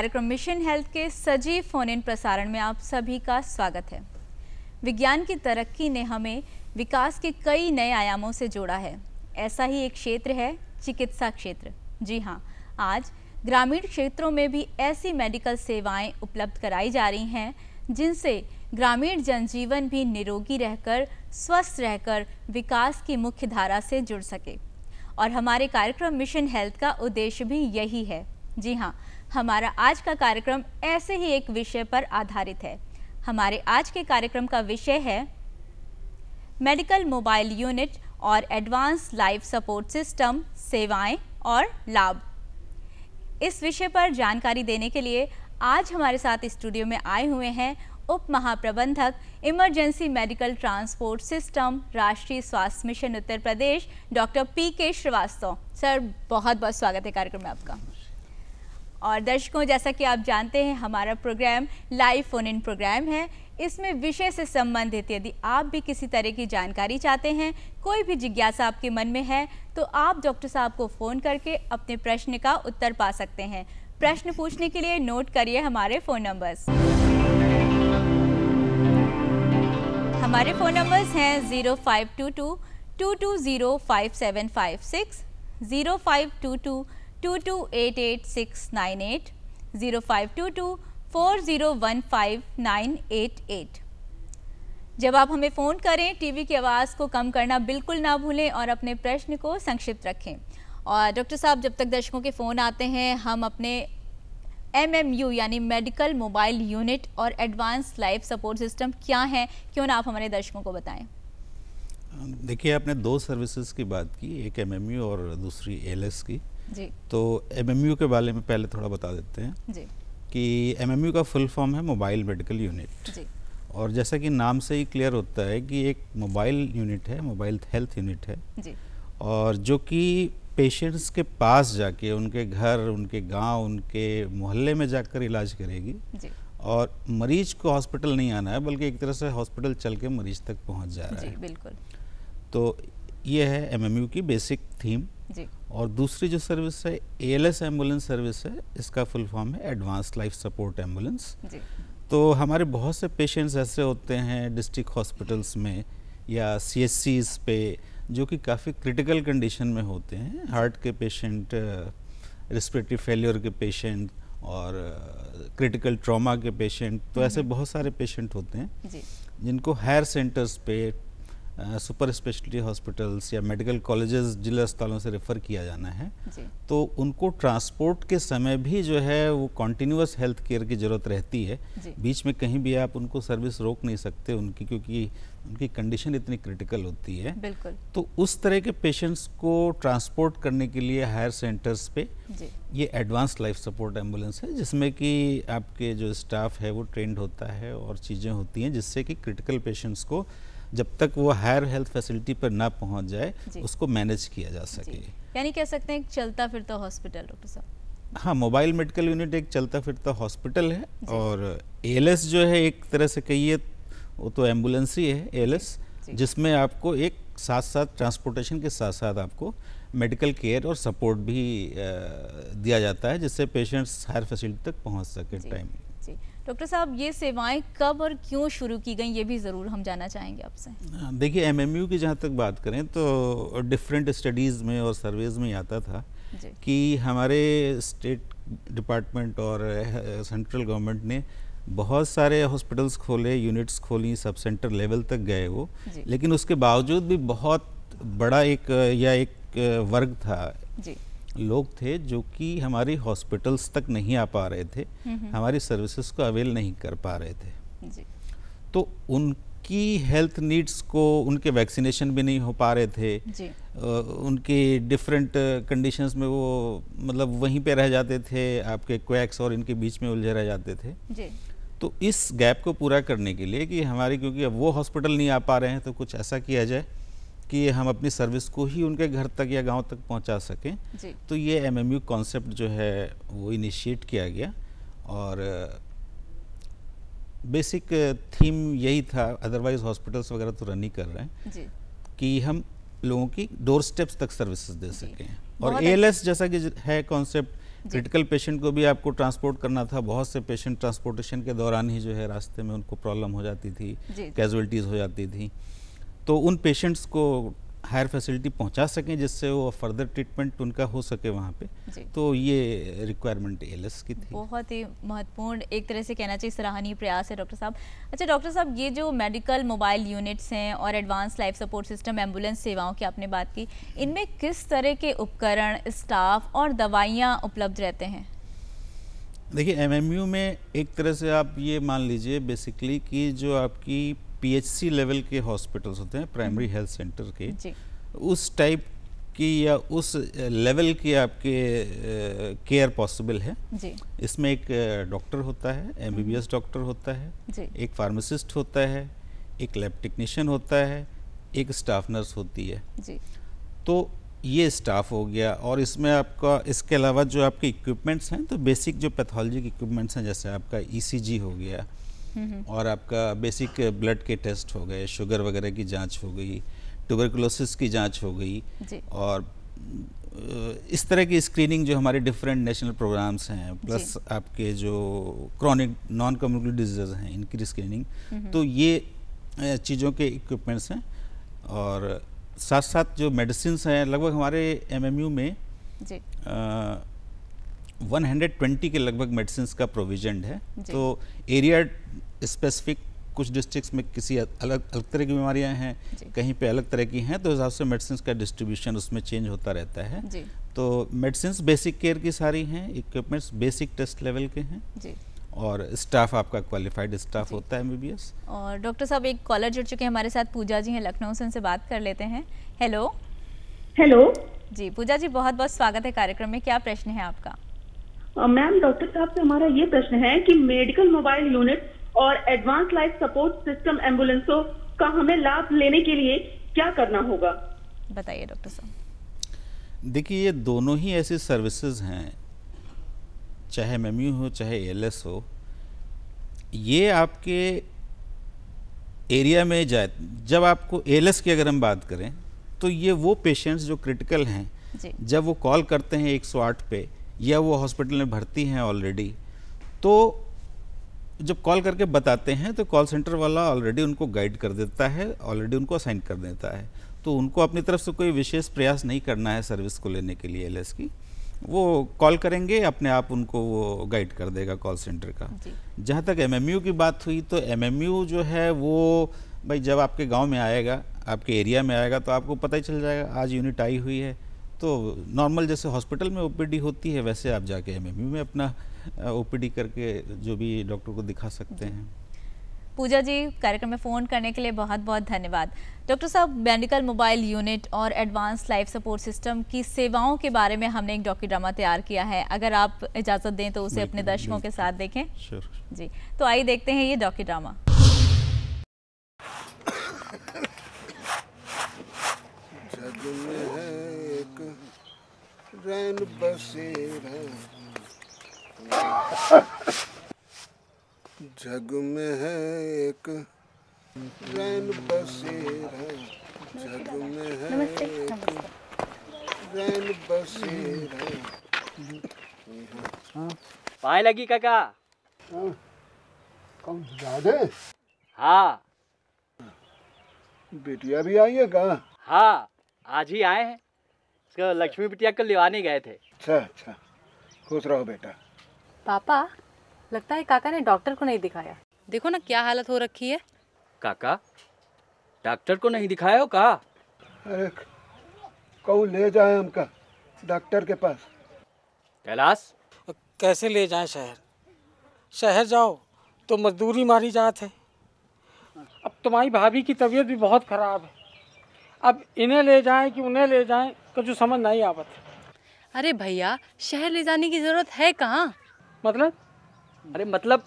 कार्यक्रम mission health के सजीव फोन इन प्रसारण में आप सभी का स्वागत है विज्ञान की तरक्की ने हमें विकास के कई नए आयामों से जोड़ा है ऐसा ही एक क्षेत्र है चिकित्सा क्षेत्र जी हाँ आज ग्रामीण क्षेत्रों में भी ऐसी मेडिकल सेवाएं उपलब्ध कराई जा रही हैं जिनसे ग्रामीण जनजीवन भी निरोगी रहकर स्वस्थ रहकर विकास की मुख्य धारा से जुड़ सके और हमारे कार्यक्रम मिशन हेल्थ का उद्देश्य भी यही है जी हाँ हमारा आज का कार्यक्रम ऐसे ही एक विषय पर आधारित है हमारे आज के कार्यक्रम का विषय है मेडिकल मोबाइल यूनिट और एडवांस लाइफ सपोर्ट सिस्टम सेवाएं और लाभ इस विषय पर जानकारी देने के लिए आज हमारे साथ स्टूडियो में आए हुए हैं उप महाप्रबंधक इमरजेंसी मेडिकल ट्रांसपोर्ट सिस्टम राष्ट्रीय स्वास्थ्य mission Uttar Pradesh doctor P K Srivastava sir बहुत बहुत स्वागत है कार्यक्रम में आपका और दर्शकों जैसा कि आप जानते हैं हमारा programme live phone in programme है इसमें विषय से संबंधित यदि आप भी किसी तरह की जानकारी चाहते हैं कोई भी जिज्ञासा आपके मन में है तो आप डॉक्टर साहब को फ़ोन करके अपने प्रश्न का उत्तर पा सकते हैं प्रश्न पूछने के लिए नोट करिए हमारे फ़ोन नंबर्स हमारे फ़ोन नंबर्स हैं zero five two two two two zero five seven five six zero five two two two two eight eight six nine eight zero five two two four zero one five nine eight eight जब आप हमें phone करें TV की आवाज़ को कम करना बिल्कुल ना भूलें और अपने प्रश्न को संक्षिप्त रखें और डॉक्टर साहब जब तक दर्शकों के फ़ोन आते हैं हम अपने यू यानी मेडिकल मोबाइल यूनिट और एडवांस लाइफ सपोर्ट सिस्टम क्या हैं क्यों ना आप हमारे दर्शकों को बताएं देखिए आपने दो सर्विसेज की बात की एक यू और दूसरी एस की जी तो एमएमयू के बारे में पहले थोड़ा बता देते हैं जी कि एमएमयू का फुल फॉर्म है मोबाइल मेडिकल यूनिट और जैसा कि नाम से ही क्लियर होता है कि एक मोबाइल यूनिट है मोबाइल हेल्थ यूनिट है जी और जो कि पेशेंट्स के पास जाके उनके घर उनके गांव उनके मोहल्ले में जाकर इलाज करेगी जी और मरीज को हॉस्पिटल नहीं आना है बल्कि एक तरह से हॉस्पिटल चल के मरीज तक पहुंच जा रहा है बिल्कुल तो ये है एमएमयू की बेसिक थीम जी और दूसरी जो सर्विस है एएलएस एम्बुलेंस सर्विस है इसका फुल फॉर्म है एडवांस लाइफ सपोर्ट एम्बुलेंस तो हमारे बहुत से पेशेंट्स ऐसे होते हैं डिस्ट्रिक्ट हॉस्पिटल्स में या सी पे जो कि काफ़ी क्रिटिकल कंडीशन में होते हैं हार्ट के पेशेंट रिस्पिरेटरी फेलियर के पेशेंट और क्रिटिकल ट्रॉमा के पेशेंट तो हम्म। ऐसे बहुत सारे पेशेंट होते हैं जिनको हायर सेंटर्स पे सुपर स्पेशलिटी हॉस्पिटल्स या मेडिकल कॉलेजेस जिला अस्पतालों से रेफ़र किया जाना है तो उनको ट्रांसपोर्ट के समय भी जो है वो कॉन्टीन्यूस हेल्थ केयर की ज़रूरत रहती है बीच में कहीं भी आप उनको सर्विस रोक नहीं सकते उनकी क्योंकि उनकी कंडीशन इतनी क्रिटिकल होती है बिल्कुल तो उस तरह के पेशेंट्स को ट्रांसपोर्ट करने के लिए हायर सेंटर्स पे ये एडवांस लाइफ सपोर्ट एम्बुलेंस है जिसमें कि आपके जो स्टाफ है वो ट्रेंड होता है और चीज़ें होती हैं जिससे कि क्रिटिकल पेशेंट्स को जब तक वो हायर हेल्थ फैसिलिटी पर ना पहुंच जाए उसको मैनेज किया जा सके यानी कह सकते हैं चलता फिरता हॉस्पिटल डॉक्टर साहब हाँ मोबाइल मेडिकल यूनिट एक चलता फिरता हॉस्पिटल है और ए जो है एक तरह से कहिए वो तो एम्बुलेंस ही है ए जिसमें आपको एक साथ साथ ट्रांसपोर्टेशन के साथ साथ आपको मेडिकल केयर और सपोर्ट भी दिया जाता है जिससे पेशेंट्स हायर फैसिलिटी तक पहुंच सके टाइम डॉक्टर साहब ये सेवाएं कब और क्यों शुरू की गई ये भी ज़रूर हम जानना चाहेंगे आपसे हाँ, देखिए एमएमयू की जहाँ तक बात करें तो डिफरेंट स्टडीज़ में और सर्वेज में आता था कि हमारे स्टेट डिपार्टमेंट और सेंट्रल eh, गवर्नमेंट ने बहुत सारे हॉस्पिटल्स खोले यूनिट्स खोली सब सेंटर लेवल तक गए वो लेकिन उसके बावजूद भी बहुत बड़ा एक या एक eh, वर्ग था लोग थे जो कि हमारी हॉस्पिटल्स तक नहीं आ पा रहे थे हम्म, हम्म। हमारी सर्विसेज को अवेल नहीं कर पा रहे थे जी। तो उनकी हेल्थ नीड्स को उनके वैक्सीनेशन भी नहीं हो पा रहे थे जी। उनके डिफरेंट कंडीशंस में वो मतलब वहीं पे रह जाते थे आपके क्वैक्स और इनके बीच में उलझे रह जाते थे जी। तो इस गैप को पूरा करने के लिए कि हमारी क्योंकि अब वो हॉस्पिटल नहीं आ पा रहे हैं तो कुछ ऐसा किया जाए कि हम अपनी सर्विस को ही उनके घर तक या गांव तक पहुंचा सकें तो ये एमएमयू कॉन्सेप्ट जो है वो इनिशिएट किया गया और बेसिक थीम यही था अदरवाइज हॉस्पिटल्स वगैरह तो रन ही कर रहे हैं कि हम लोगों की डोर स्टेप्स तक सर्विसेज दे सकें और ए जैसा कि है कॉन्सेप्ट क्रिटिकल पेशेंट को भी आपको ट्रांसपोर्ट करना था बहुत से पेशेंट ट्रांसपोर्टेशन के दौरान ही जो है रास्ते में उनको प्रॉब्लम हो जाती थी कैजुअलिटीज़ हो जाती थी तो उन पेशेंट्स को हायर फैसिलिटी पहुंचा सकें जिससे वो फर्दर ट्रीटमेंट उनका हो सके वहाँ पे तो ये रिक्वायरमेंट एल की थी बहुत ही महत्वपूर्ण एक तरह से कहना चाहिए सराहनीय प्रयास है डॉक्टर साहब अच्छा डॉक्टर साहब ये जो मेडिकल मोबाइल यूनिट्स हैं और advance life support system ambulance सेवाओं की आपने बात की इनमें किस तरह के उपकरण स्टाफ और दवाइयाँ उपलब्ध रहते हैं देखिए एम में एक तरह से आप ये मान लीजिए बेसिकली कि जो आपकी पीएचसी लेवल के हॉस्पिटल्स होते हैं प्राइमरी हेल्थ सेंटर के उस टाइप की या उस लेवल की आपके केयर पॉसिबल है जी। इसमें एक डॉक्टर होता है हम्म। एमबीबीएस डॉक्टर होता है एक फार्मासिस्ट होता है एक लैब टेक्नीशियन होता है एक स्टाफ नर्स होती है जी। तो ये स्टाफ हो गया और इसमें आपका इसके अलावा जो आपके इक्विपमेंट्स हैं तो बेसिक जो पैथोलॉजिक इक्विपमेंट्स हैं जैसे आपका ईसीजी e हो गया Mm-hmm. और आपका बेसिक ब्लड के टेस्ट हो गए शुगर वगैरह की जांच हो गई ट्यूबरकुलोसिस की जांच हो गई और इस तरह की स्क्रीनिंग जो हमारे डिफरेंट नेशनल प्रोग्राम्स हैं प्लस आपके जो क्रॉनिक नॉन कम्युनिकल डिजीज हैं इनकी स्क्रीनिंग mm-hmm. तो ये चीज़ों के इक्विपमेंट्स हैं और साथ साथ जो मेडिसिन हैं लगभग हमारे एमएमयू में जी। आ, 120 के लगभग मेडिसिन का प्रोविजन है तो एरिया स्पेसिफिक कुछ डिस्ट्रिक्ट्स में किसी अलग अलग तरह की बीमारियां हैं कहीं पे अलग तरह की हैं तो हिसाब से मेडिसिन का डिस्ट्रीब्यूशन उसमें चेंज होता रहता है तो मेडिसिन बेसिक केयर की सारी हैं इक्विपमेंट्स बेसिक टेस्ट लेवल के हैं और स्टाफ आपका क्वालिफाइड स्टाफ होता है एमबीबीएस और डॉक्टर साहब एक कॉलर जुड़ चुके हैं हमारे साथ पूजा जी हैं लखनऊ से उनसे बात कर लेते हैं हेलो हेलो जी पूजा जी बहुत बहुत स्वागत है कार्यक्रम में क्या प्रश्न है आपका मैम uh, डॉक्टर साहब से हमारा ये प्रश्न है कि मेडिकल मोबाइल यूनिट और एडवांस लाइफ सपोर्ट सिस्टम एम्बुलेंसों का हमें लाभ लेने के लिए क्या करना होगा बताइए डॉक्टर साहब देखिए ये दोनों ही ऐसी सर्विसेज हैं चाहे एम हो चाहे एल हो ये आपके एरिया में जाए जब आपको एल की अगर हम बात करें तो ये वो पेशेंट्स जो क्रिटिकल हैं जब वो कॉल करते हैं 108 पे या वो हॉस्पिटल में भर्ती हैं ऑलरेडी तो जब कॉल करके बताते हैं तो कॉल सेंटर वाला ऑलरेडी उनको गाइड कर देता है ऑलरेडी उनको असाइन कर देता है तो उनको अपनी तरफ से कोई विशेष प्रयास नहीं करना है सर्विस को लेने के लिए एल की वो कॉल करेंगे अपने आप उनको वो गाइड कर देगा कॉल सेंटर का जहाँ तक एमएमयू की बात हुई तो एमएमयू जो है वो भाई जब आपके गांव में आएगा आपके एरिया में आएगा तो आपको पता ही चल जाएगा आज यूनिट आई हुई है तो नॉर्मल जैसे हॉस्पिटल में ओपीडी होती है वैसे आप जाके एम में अपना ओपीडी करके जो भी डॉक्टर को दिखा सकते हैं पूजा जी कार्यक्रम में फ़ोन करने के लिए बहुत बहुत धन्यवाद डॉक्टर साहब मेडिकल मोबाइल यूनिट और एडवांस लाइफ सपोर्ट सिस्टम की सेवाओं के बारे में हमने एक डॉक्टर ड्रामा तैयार किया है अगर आप इजाज़त दें तो उसे अपने दर्शकों के साथ देखें जी तो आइए देखते हैं ये डॉक्टर ड्रामा बसेरा जग में है एक रैन बसेरा जग में है एक रैन बसेरा हाँ। पाए लगी काका हाँ। कौन जादे हाँ बिटिया भी आई है का हाँ आज ही आए हैं अच्छा। लक्ष्मी बिटिया को लेवाने गए थे अच्छा अच्छा खुश रहो बेटा पापा लगता है काका ने डॉक्टर को नहीं दिखाया देखो ना क्या हालत हो रखी है काका डॉक्टर को नहीं दिखाया हो का अरे कहूँ ले जाए हमका डॉक्टर के पास कैलाश कैसे ले जाए शहर शहर जाओ तो मजदूरी मारी जाते अब तुम्हारी भाभी की तबीयत भी बहुत खराब है अब इन्हें ले जाएं कि उन्हें ले जाएं कुछ समझ नहीं आवत अरे भैया शहर ले जाने की ज़रूरत है कहाँ मतलब अरे मतलब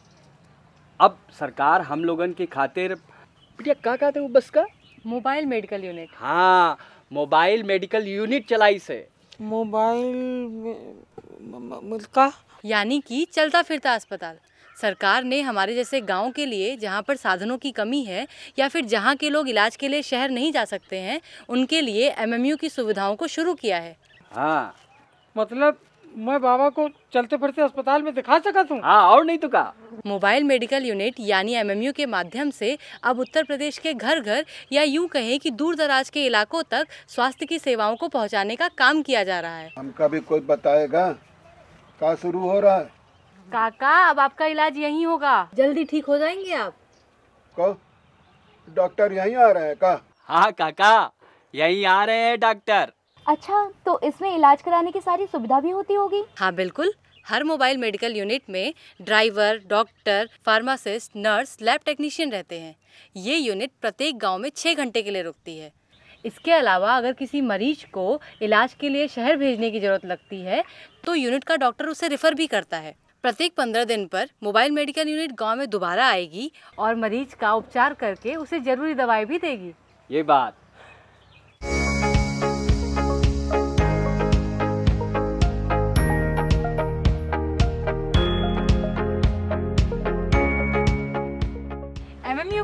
अब सरकार हम लोगन के खातिर बेटिया क्या कहते वो बस का मोबाइल मेडिकल यूनिट हाँ मोबाइल मेडिकल यूनिट चलाई से मोबाइल का यानी कि चलता फिरता अस्पताल सरकार ने हमारे जैसे गांव के लिए जहाँ पर साधनों की कमी है या फिर जहाँ के लोग इलाज के लिए शहर नहीं जा सकते हैं उनके लिए एमएमयू की सुविधाओं को शुरू किया है हाँ मतलब मैं बाबा को चलते फिरते अस्पताल में दिखा सका तू हाँ और नहीं तो कहा मोबाइल मेडिकल यूनिट यानी एमएमयू के माध्यम से अब उत्तर प्रदेश के घर घर या यूं कहें कि दूर दराज के इलाकों तक स्वास्थ्य की सेवाओं को पहुंचाने का काम किया जा रहा है हम कभी कोई बताएगा का शुरू हो रहा है काका अब आपका इलाज यही होगा जल्दी ठीक हो जाएंगे आप को डॉक्टर यही आ रहे हैं का हाँ काका यही आ रहे हैं डॉक्टर अच्छा तो इसमें इलाज कराने की सारी सुविधा भी होती होगी हाँ बिल्कुल हर मोबाइल मेडिकल यूनिट में driver doctor pharmacist nurse lab technician रहते हैं ये यूनिट प्रत्येक गांव में छः घंटे के लिए रुकती है इसके अलावा अगर किसी मरीज को इलाज के लिए शहर भेजने की ज़रूरत लगती है तो यूनिट का डॉक्टर उसे रेफ़र भी करता है प्रत्येक पंद्रह दिन पर मोबाइल मेडिकल यूनिट गांव में दोबारा आएगी और मरीज का उपचार करके उसे जरूरी दवाई भी देगी ये बात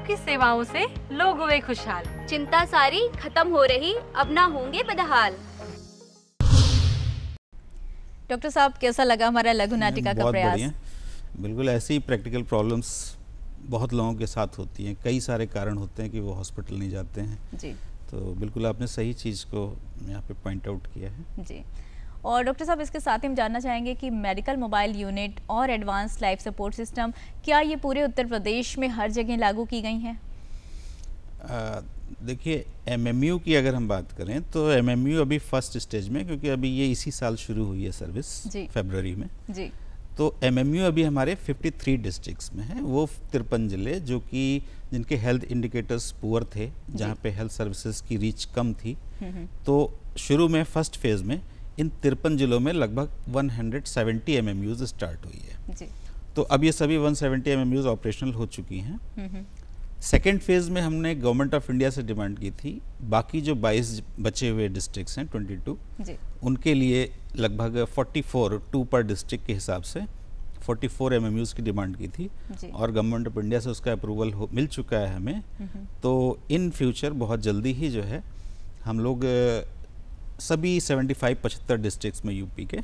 की सेवाओं से लोग हुए खुशहाल चिंता सारी खत्म हो रही अब ना होंगे बदहाल डॉक्टर साहब कैसा लगा हमारा लघु नाटिका का प्रयास बिल्कुल ऐसी प्रैक्टिकल प्रॉब्लम्स बहुत लोगों के साथ होती हैं कई सारे कारण होते हैं कि वो हॉस्पिटल नहीं जाते हैं जी तो बिल्कुल आपने सही चीज़ को यहाँ पे पॉइंट आउट किया है जी और डॉक्टर साहब इसके साथ ही हम जानना चाहेंगे कि मेडिकल मोबाइल यूनिट और एडवांस लाइफ सपोर्ट सिस्टम क्या ये पूरे उत्तर प्रदेश में हर जगह लागू की गई हैं देखिए एमएमयू की अगर हम बात करें तो एमएमयू अभी फर्स्ट स्टेज में क्योंकि अभी ये इसी साल शुरू हुई है सर्विस फेबररी में जी तो एमएमयू अभी हमारे 53 डिस्ट्रिक्ट्स में है वो तिरपन जिले जो कि जिनके हेल्थ इंडिकेटर्स पुअर थे जहाँ पे हेल्थ सर्विसेज की रीच कम थी हम्म, हम्म। तो शुरू में फर्स्ट फेज में इन तिरपन जिलों में लगभग 170 हंड्रेड स्टार्ट हुई है तो अब ये सभी 170 सेवेंटी ऑपरेशनल हो चुकी हैं हम्म, सेकेंड फेज़ में हमने गवर्नमेंट ऑफ इंडिया से डिमांड की थी बाकी जो 22 बचे हुए डिस्ट्रिक्ट्स हैं 22 जी। उनके लिए लगभग 44 टू पर डिस्ट्रिक्ट के हिसाब से 44 फोर एम की डिमांड की थी और गवर्नमेंट ऑफ इंडिया से उसका अप्रूवल मिल चुका है हमें तो इन फ्यूचर बहुत जल्दी ही जो है हम लोग सभी 75 पचहत्तर डिस्ट्रिक्ट्स में यूपी के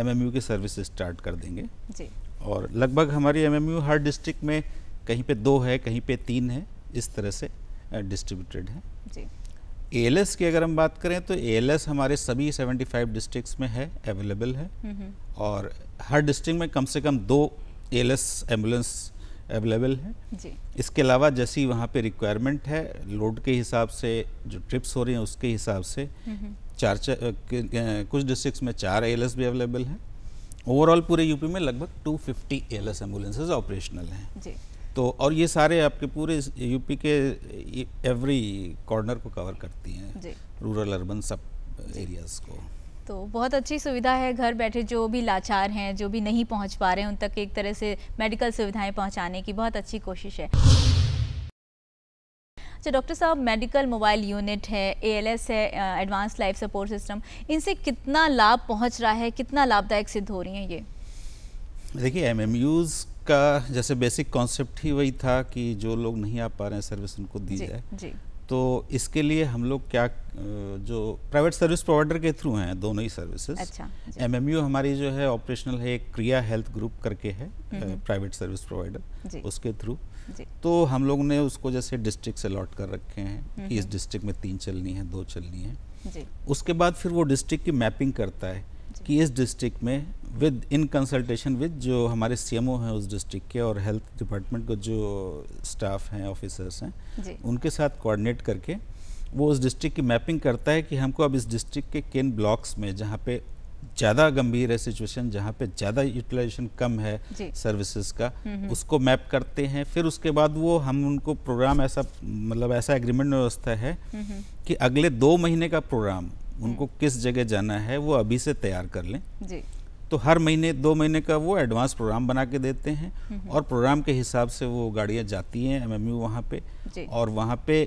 एमएमयू की सर्विस स्टार्ट कर देंगे जी। और लगभग हमारी एमएमयू हर डिस्ट्रिक्ट में कहीं पे दो है कहीं पे तीन है इस तरह से डिस्ट्रीब्यूटेड है ए एल की अगर हम बात करें तो ए एल एस हमारे सभी 75 डिस्ट्रिक्ट में है अवेलेबल है हम्म, हम्म। और हर डिस्ट्रिक्ट में कम से कम दो एल एस एम्बुलेंस अवेलेबल है जी। इसके अलावा जैसी वहाँ पे रिक्वायरमेंट है लोड के हिसाब से जो ट्रिप्स हो रही हैं उसके हिसाब से हम्म, चार चार कुछ डिस्ट्रिक्ट में चार एल भी अवेलेबल है ओवरऑल पूरे यूपी में लगभग 250 एल एस एम्बुलेंसेज ऑपरेशनल हैं जी तो और ये सारे आपके पूरे यूपी के एवरी कॉर्नर को कवर करती हैं रूरल अर्बन सब एरियाज़ को तो बहुत अच्छी सुविधा है घर बैठे जो भी लाचार हैं जो भी नहीं पहुंच पा रहे हैं उन तक एक तरह से मेडिकल सुविधाएं पहुंचाने की बहुत अच्छी कोशिश है अच्छा डॉक्टर साहब मेडिकल मोबाइल यूनिट है एएलएस है एडवांस लाइफ सपोर्ट सिस्टम इनसे कितना लाभ पहुंच रहा है कितना लाभदायक सिद्ध हो रही है ये देखिए एम का जैसे बेसिक कॉन्सेप्ट ही वही था कि जो लोग नहीं आ पा रहे हैं सर्विस उनको दी जाए तो इसके लिए हम लोग क्या जो प्राइवेट सर्विस प्रोवाइडर के थ्रू हैं दोनों ही सर्विसेज एम यू हमारी जो है ऑपरेशनल है एक क्रिया हेल्थ ग्रुप करके है प्राइवेट सर्विस प्रोवाइडर उसके थ्रू तो हम लोग ने उसको जैसे डिस्ट्रिक्ट से अलॉट कर रखे हैं हम्म, कि इस डिस्ट्रिक्ट हम्म। में तीन चलनी है दो चलनी है उसके बाद फिर वो डिस्ट्रिक्ट की मैपिंग करता है कि इस डिस्ट्रिक्ट में विद इन कंसल्टेशन विद जो हमारे सीएमओ हैं उस डिस्ट्रिक्ट के और हेल्थ डिपार्टमेंट के जो स्टाफ हैं ऑफिसर्स हैं उनके साथ कोऑर्डिनेट करके वो उस डिस्ट्रिक्ट की मैपिंग करता है कि हमको अब इस डिस्ट्रिक्ट के किन ब्लॉक्स में जहाँ पे ज़्यादा गंभीर है सिचुएशन जहाँ पे ज़्यादा यूटिलाइजेशन कम है सर्विसेज का उसको मैप करते हैं फिर उसके बाद वो हम उनको प्रोग्राम ऐसा मतलब ऐसा एग्रीमेंट व्यवस्था है कि अगले दो महीने का प्रोग्राम उनको किस जगह जाना है वो अभी से तैयार कर लें जी तो हर महीने दो महीने का वो एडवांस प्रोग्राम बना के देते हैं और प्रोग्राम के हिसाब से वो गाड़ियाँ जाती हैं एम एम वहाँ पर और वहाँ पे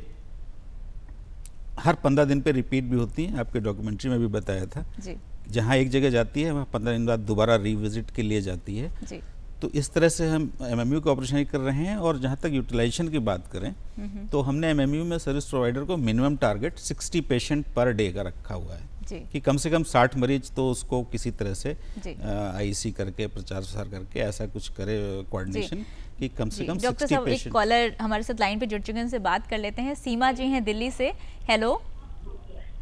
हर पंद्रह दिन पे रिपीट भी होती हैं आपके डॉक्यूमेंट्री में भी बताया था जहाँ एक जगह जाती है वहाँ पंद्रह दिन बाद दोबारा रिविजिट के लिए जाती है तो इस तरह से हम एम का ऑपरेशन कर रहे हैं और जहाँ तक यूटिलाइजेशन की बात करें तो हमने एमएमयू में सर्विस प्रोवाइडर को minimum target 60 patient per day का रखा हुआ है कि कम से कम 60 मरीज तो उसको किसी तरह से आईसी e करके प्रचार प्रसार करके ऐसा कुछ करे कोऑर्डिनेशन कि कम से कम डॉक्टर साहब एक कॉलर हमारे साथ लाइन पे जुड़ चुके हैं उनसे बात कर लेते हैं सीमा जी हैं दिल्ली से हेलो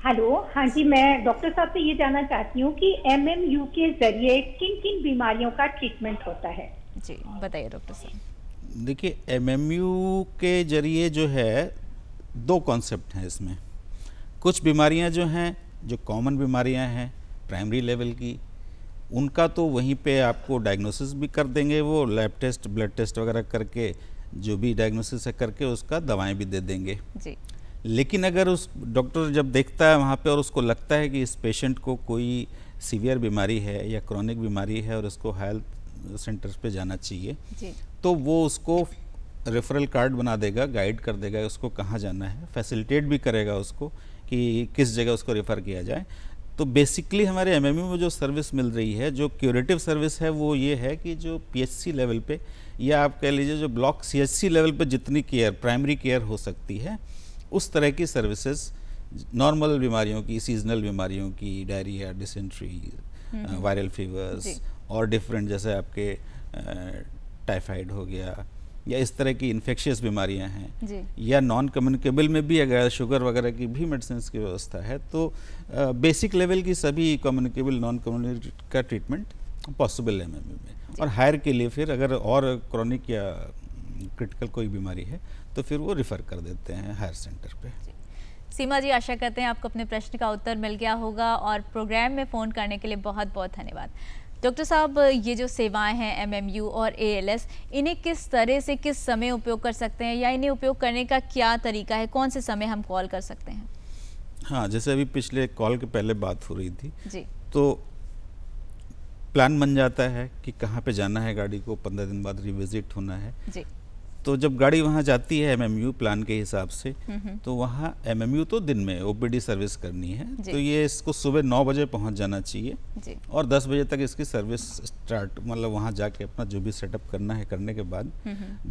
हेलो हाँ जी मैं डॉक्टर साहब से ये जानना चाहती हूँ कि एमएमयू के जरिए किन किन बीमारियों का ट्रीटमेंट होता है जी बताइए डॉक्टर साहब देखिए एमएमयू के जरिए जो है दो कॉन्सेप्ट हैं इसमें कुछ बीमारियाँ जो हैं जो कॉमन बीमारियाँ हैं प्राइमरी लेवल की उनका तो वहीं पे आपको डायग्नोसिस भी कर देंगे वो लैब टेस्ट ब्लड टेस्ट वगैरह करके जो भी डायग्नोसिस है करके उसका दवाएं भी दे देंगे जी लेकिन अगर उस डॉक्टर जब देखता है वहाँ पे और उसको लगता है कि इस पेशेंट को कोई सीवियर बीमारी है या क्रॉनिक बीमारी है और इसको हेल्थ सेंटर्स पे जाना चाहिए तो वो उसको रेफरल कार्ड बना देगा गाइड कर देगा उसको कहाँ जाना है फैसिलिटेट भी करेगा उसको कि किस जगह उसको रेफ़र किया जाए तो बेसिकली हमारे एम में जो सर्विस मिल रही है जो क्यूरेटिव सर्विस है वो ये है कि जो पी लेवल पे या आप कह लीजिए जो ब्लॉक सी लेवल पे जितनी केयर प्राइमरी केयर हो सकती है उस तरह की सर्विसेज नॉर्मल बीमारियों की सीजनल बीमारियों की डायरिया डिसेंट्री वायरल फीवर्स और डिफरेंट जैसे आपके टाइफाइड uh, हो गया या इस तरह की इन्फेक्शियस बीमारियां हैं या नॉन कम्युनिकेबल में भी अगर शुगर वगैरह की भी मेडिसिन की व्यवस्था है तो बेसिक uh, लेवल की सभी कम्युनिकेबल नॉन कम्युनिक का ट्रीटमेंट पॉसिबल है एम में और हायर के लिए फिर अगर और क्रॉनिक या क्रिटिकल कोई बीमारी है तो फिर वो रिफ़र कर देते हैं हायर सेंटर पे सीमा जी आशा करते हैं आपको अपने प्रश्न का उत्तर मिल गया होगा और प्रोग्राम में फ़ोन करने के लिए बहुत बहुत धन्यवाद डॉक्टर साहब ये जो सेवाएं हैं एमएमयू और एएलएस इन्हें किस तरह से किस समय उपयोग कर सकते हैं या इन्हें उपयोग करने का क्या तरीका है कौन से समय हम कॉल कर सकते हैं हाँ जैसे अभी पिछले कॉल के पहले बात हो रही थी जी तो प्लान बन जाता है कि कहाँ पे जाना है गाड़ी को पंद्रह दिन बाद रिविजिट होना है जी तो जब गाड़ी वहाँ जाती है एमएमयू प्लान के हिसाब से तो वहाँ एमएमयू तो दिन में ओपीडी सर्विस करनी है तो ये इसको सुबह नौ बजे पहुँच जाना चाहिए और दस बजे तक इसकी सर्विस स्टार्ट मतलब वहाँ जाके अपना जो भी सेटअप करना है करने के बाद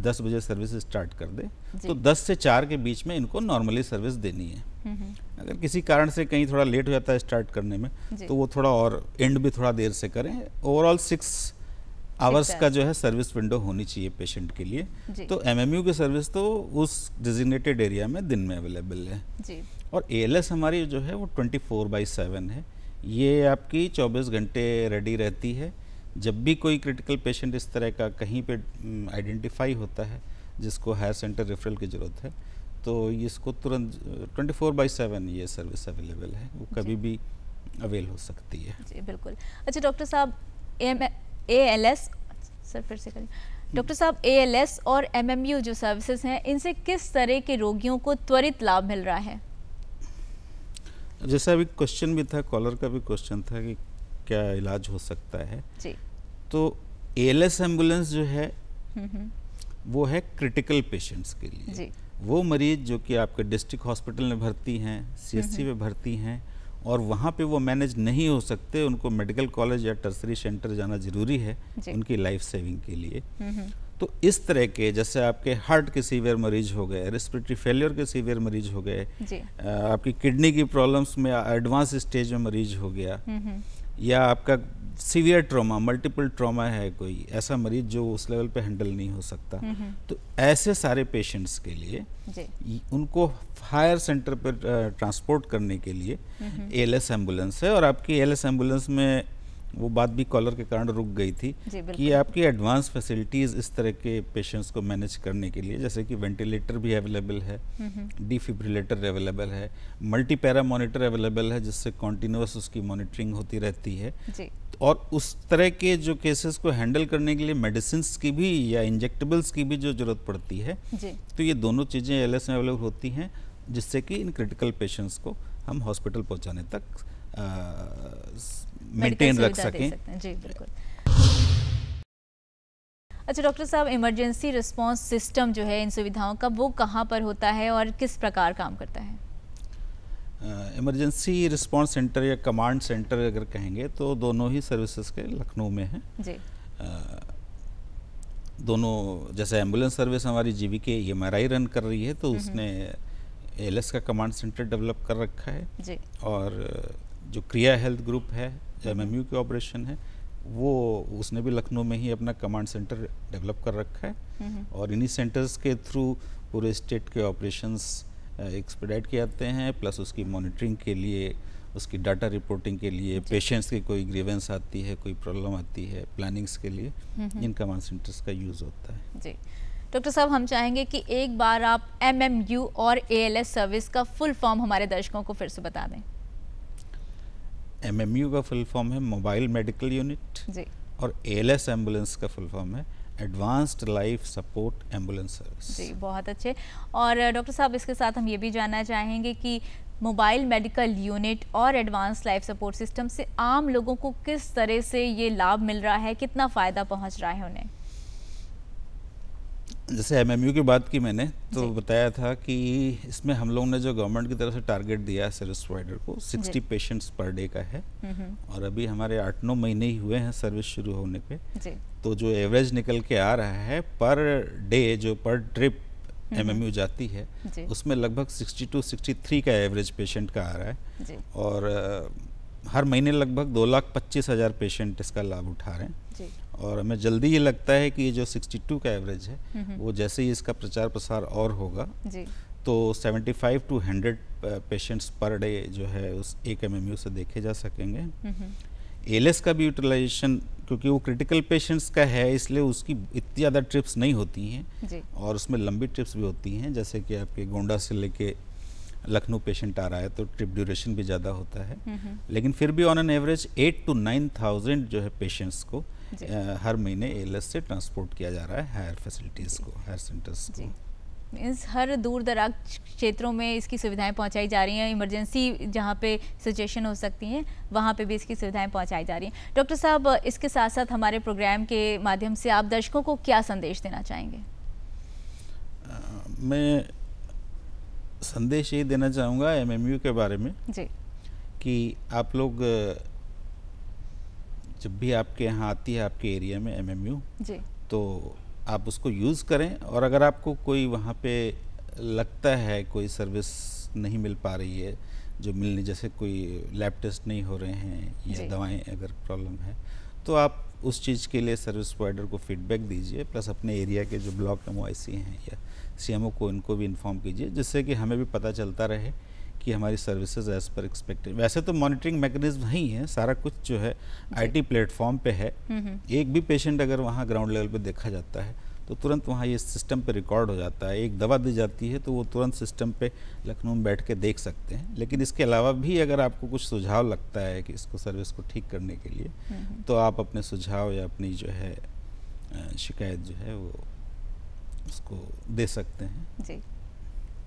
दस बजे सर्विस स्टार्ट कर दे तो दस से चार के बीच में इनको नॉर्मली सर्विस देनी है अगर किसी कारण से कहीं थोड़ा लेट हो जाता है स्टार्ट करने में तो वो थोड़ा और एंड भी थोड़ा देर से करें ओवरऑल सिक्स आवर्स का जो है सर्विस विंडो होनी चाहिए पेशेंट के लिए तो एमएमयू की सर्विस तो उस डिजिग्नेटेड एरिया में दिन में अवेलेबल है जी। और एएलएस हमारी जो है वो 24 फोर बाई सेवन है ये आपकी 24 घंटे रेडी रहती है जब भी कोई क्रिटिकल पेशेंट इस तरह का कहीं पे आइडेंटिफाई होता है जिसको हायर सेंटर रेफरल की ज़रूरत है तो इसको तुरंत ट्वेंटी फोर बाई सेवन ये सर्विस अवेलेबल है वो कभी भी अवेल हो सकती है जी बिल्कुल अच्छा डॉक्टर साहब M A L S sir फिर से करें डॉक्टर साहब ए और एम जो सर्विसेज हैं इनसे किस तरह के रोगियों को त्वरित लाभ मिल रहा है जैसा अभी क्वेश्चन भी था कॉलर का भी क्वेश्चन था कि क्या इलाज हो सकता है जी तो ए एम्बुलेंस जो है हम्म, हम्म। वो है क्रिटिकल पेशेंट्स के लिए जी। वो मरीज जो कि आपके डिस्ट्रिक्ट हॉस्पिटल में भर्ती हैं सी हम्म, में भर्ती हैं और वहाँ पे वो मैनेज नहीं हो सकते उनको मेडिकल कॉलेज या टर्सरी सेंटर जाना ज़रूरी है उनकी लाइफ सेविंग के लिए हम्म, हम्म। तो इस तरह के जैसे आपके हार्ट के सीवियर मरीज हो गए रेस्पिरेटरी फेलियर के सीवियर मरीज हो गए आपकी किडनी की प्रॉब्लम्स में एडवांस स्टेज में मरीज हो गया हम्म, या आपका सीवियर ट्रॉमा मल्टीपल ट्रॉमा है कोई ऐसा मरीज जो उस लेवल पे हैंडल नहीं हो सकता हम्म, हम्म। तो ऐसे सारे पेशेंट्स के लिए उनको हायर सेंटर पर ट्रांसपोर्ट करने के लिए एल एस एम्बुलेंस है और आपकी एल एस एम्बुलेंस में वो बात भी कॉलर के कारण रुक गई थी कि आपकी एडवांस फैसिलिटीज़ इस तरह के पेशेंट्स को मैनेज करने के लिए जैसे कि वेंटिलेटर भी अवेलेबल है डिफिब्रिलेटर हम्म, अवेलेबल हम्म। है मल्टीपैरा मॉनिटर अवेलेबल है जिससे कॉन्टिन्यूस उसकी मॉनिटरिंग होती रहती है और उस तरह के जो केसेस को हैंडल करने के लिए मेडिसिन की भी या इंजेक्टेबल्स की भी जो ज़रूरत पड़ती है तो ये दोनों चीज़ें एल में अवेलेबल होती हैं जिससे कि इन क्रिटिकल पेशेंट्स को हम हॉस्पिटल पहुँचाने तक मेंटेन रख सकें जी बिल्कुल अच्छा डॉक्टर साहब इमरजेंसी रिस्पांस सिस्टम जो है इन सुविधाओं का वो कहाँ पर होता है और किस प्रकार काम करता है इमरजेंसी रिस्पांस सेंटर या कमांड सेंटर अगर कहेंगे तो दोनों ही सर्विसेज के लखनऊ में हैं जी दोनों जैसे एम्बुलेंस सर्विस हमारी जीवी के ई e रन कर रही है तो हम्म, हम्म। उसने एल का कमांड सेंटर डेवलप कर रखा है जी और जो क्रिया हेल्थ ग्रुप है एमएमयू के ऑपरेशन है वो उसने भी लखनऊ में ही अपना कमांड सेंटर डेवलप कर रखा है और इन्हीं सेंटर्स के थ्रू पूरे स्टेट के ऑपरेशंस एक्सपेडाइट किए जाते हैं प्लस उसकी मॉनिटरिंग के लिए उसकी डाटा रिपोर्टिंग के लिए पेशेंट्स की कोई ग्रीवेंस आती है कोई प्रॉब्लम आती है प्लानिंग्स के लिए इन कमांड सेंटर्स का यूज़ होता है जी डॉक्टर साहब हम चाहेंगे कि एक बार आप एमएमयू और एएलएस सर्विस का फुल फॉर्म हमारे दर्शकों को फिर से बता दें एमएमयू का फुल फॉर्म है मोबाइल मेडिकल यूनिट जी और एस एम्बुलेंस का फुल फॉर्म है advanced life support ambulance service जी बहुत अच्छे और डॉक्टर साहब इसके साथ हम ये भी जानना चाहेंगे कि मोबाइल मेडिकल यूनिट और एडवांस लाइफ सपोर्ट सिस्टम से आम लोगों को किस तरह से ये लाभ मिल रहा है कितना फ़ायदा पहुंच रहा है उन्हें जैसे एमएमयू की बात की मैंने तो बताया था कि इसमें हम लोगों ने जो गवर्नमेंट की तरफ से टारगेट दिया है सर्विस प्रोवाइडर को 60 पेशेंट्स पर डे का है हम्म, हम्म। और अभी हमारे आठ नौ महीने ही हुए हैं सर्विस शुरू होने पे तो जो एवरेज निकल के आ रहा है पर डे जो पर ट्रिप एमएमयू जाती है उसमें लगभग सिक्सटी टू सिक्सटी का एवरेज पेशेंट का आ रहा है और हर महीने लगभग दो लाख पच्चीस हज़ार पेशेंट इसका लाभ उठा रहे हैं जी। और हमें जल्दी ये लगता है कि ये जो 62 का एवरेज है हम्म, हम्म। वो जैसे ही इसका प्रचार प्रसार और होगा जी। तो 75 टू 100 पेशेंट्स पर डे जो है उस एक एम से देखे जा सकेंगे एल हम्म, का भी यूटिलाइजेशन क्योंकि वो क्रिटिकल पेशेंट्स का है इसलिए उसकी इतनी ज़्यादा ट्रिप्स नहीं होती हैं और उसमें लंबी ट्रिप्स भी होती हैं जैसे कि आपके गोंडा से लेके लखनऊ पेशेंट आ रहा है तो ट्रिप ड्यूरेशन भी ज़्यादा होता है हम्म, हम्म। लेकिन फिर भी on an average eight to nine thousand जो है पेशेंट्स को आ, हर महीने एल से ट्रांसपोर्ट किया जा रहा है हायर फैसिलिटीज़ को हायर सेंटर्स को मीन्स हर दूर दराज क्षेत्रों में इसकी सुविधाएं पहुंचाई जा रही हैं इमरजेंसी जहां पे सिचुएशन हो सकती हैं वहां पे भी इसकी सुविधाएं पहुंचाई जा रही हैं डॉक्टर साहब इसके साथ साथ हमारे प्रोग्राम के माध्यम से आप दर्शकों को क्या संदेश देना चाहेंगे आ, मैं संदेश ये देना चाहूँगा एमएमयू के बारे में जी कि आप लोग जब भी आपके यहाँ आती है आपके एरिया में एमएमयू जी तो आप उसको यूज़ करें और अगर आपको कोई वहाँ पे लगता है कोई सर्विस नहीं मिल पा रही है जो मिलने जैसे कोई लैब टेस्ट नहीं हो रहे हैं या दवाएं अगर प्रॉब्लम है तो आप उस चीज़ के लिए सर्विस प्रोवाइडर को फीडबैक दीजिए प्लस अपने एरिया के जो ब्लॉक एम हैं या सीएमओ को इनको भी इन्फॉर्म कीजिए जिससे कि हमें भी पता चलता रहे कि हमारी सर्विसेज एज पर एक्सपेक्टेड वैसे तो मॉनिटरिंग मैकेनिज्म ही है सारा कुछ जो है आईटी प्लेटफॉर्म पे है हम्म, हम्म। एक भी पेशेंट अगर वहाँ ग्राउंड लेवल पे देखा जाता है तो तुरंत वहाँ ये सिस्टम पे रिकॉर्ड हो जाता है एक दवा दी जाती है तो वो तुरंत सिस्टम पे लखनऊ में बैठ के देख सकते हैं लेकिन इसके अलावा भी अगर आपको कुछ सुझाव लगता है कि इसको सर्विस को ठीक करने के लिए हम्म, तो आप अपने सुझाव या अपनी जो है शिकायत जो है वो उसको दे सकते हैं जी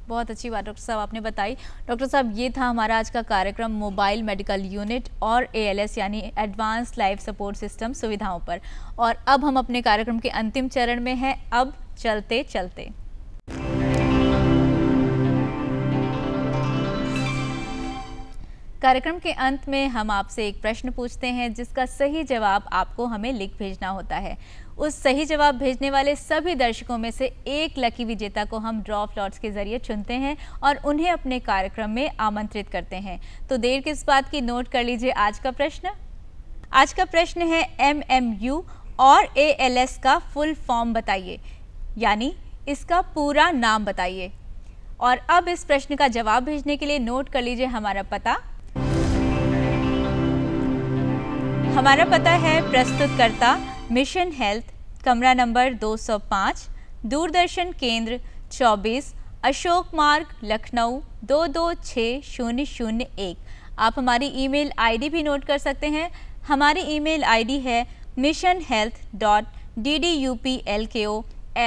बहुत अच्छी बात डॉक्टर साहब आपने बताई डॉक्टर साहब ये था हमारा आज का कार्यक्रम मोबाइल मेडिकल यूनिट और एएलएस यानी एडवांस लाइफ सपोर्ट सिस्टम सुविधाओं पर और अब हम अपने कार्यक्रम के अंतिम चरण में हैं अब चलते चलते कार्यक्रम के अंत में हम आपसे एक प्रश्न पूछते हैं जिसका सही जवाब आपको हमें लिख भेजना होता है उस सही जवाब भेजने वाले सभी दर्शकों में से एक लकी विजेता को हम ड्रॉ फ्लॉट्स के जरिए चुनते हैं और उन्हें अपने कार्यक्रम में आमंत्रित करते हैं तो देर किस बात की नोट कर लीजिए आज का प्रश्न आज का प्रश्न है एम एम यू और ए एल एस का फुल फॉर्म बताइए यानी इसका पूरा नाम बताइए और अब इस प्रश्न का जवाब भेजने के लिए नोट कर लीजिए हमारा पता हमारा पता है प्रस्तुतकर्ता मिशन हेल्थ कमरा नंबर 205 दूरदर्शन केंद्र 24 अशोक मार्ग लखनऊ दो दो छः शून्य शून्य एक आप हमारी ईमेल आईडी भी नोट कर सकते हैं हमारी ईमेल आईडी है mission health dot D D U P L K O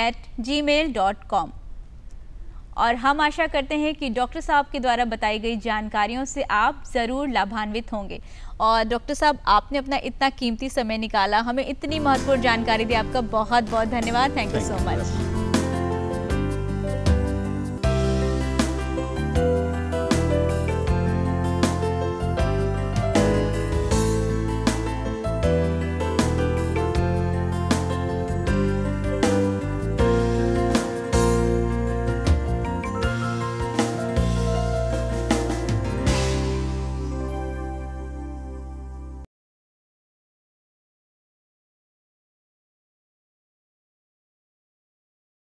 at Gmail dot com और हम आशा करते हैं कि डॉक्टर साहब के द्वारा बताई गई जानकारियों से आप ज़रूर लाभान्वित होंगे और डॉक्टर साहब आपने अपना इतना कीमती समय निकाला हमें इतनी महत्वपूर्ण जानकारी दी आपका बहुत बहुत धन्यवाद थैंक यू सो मच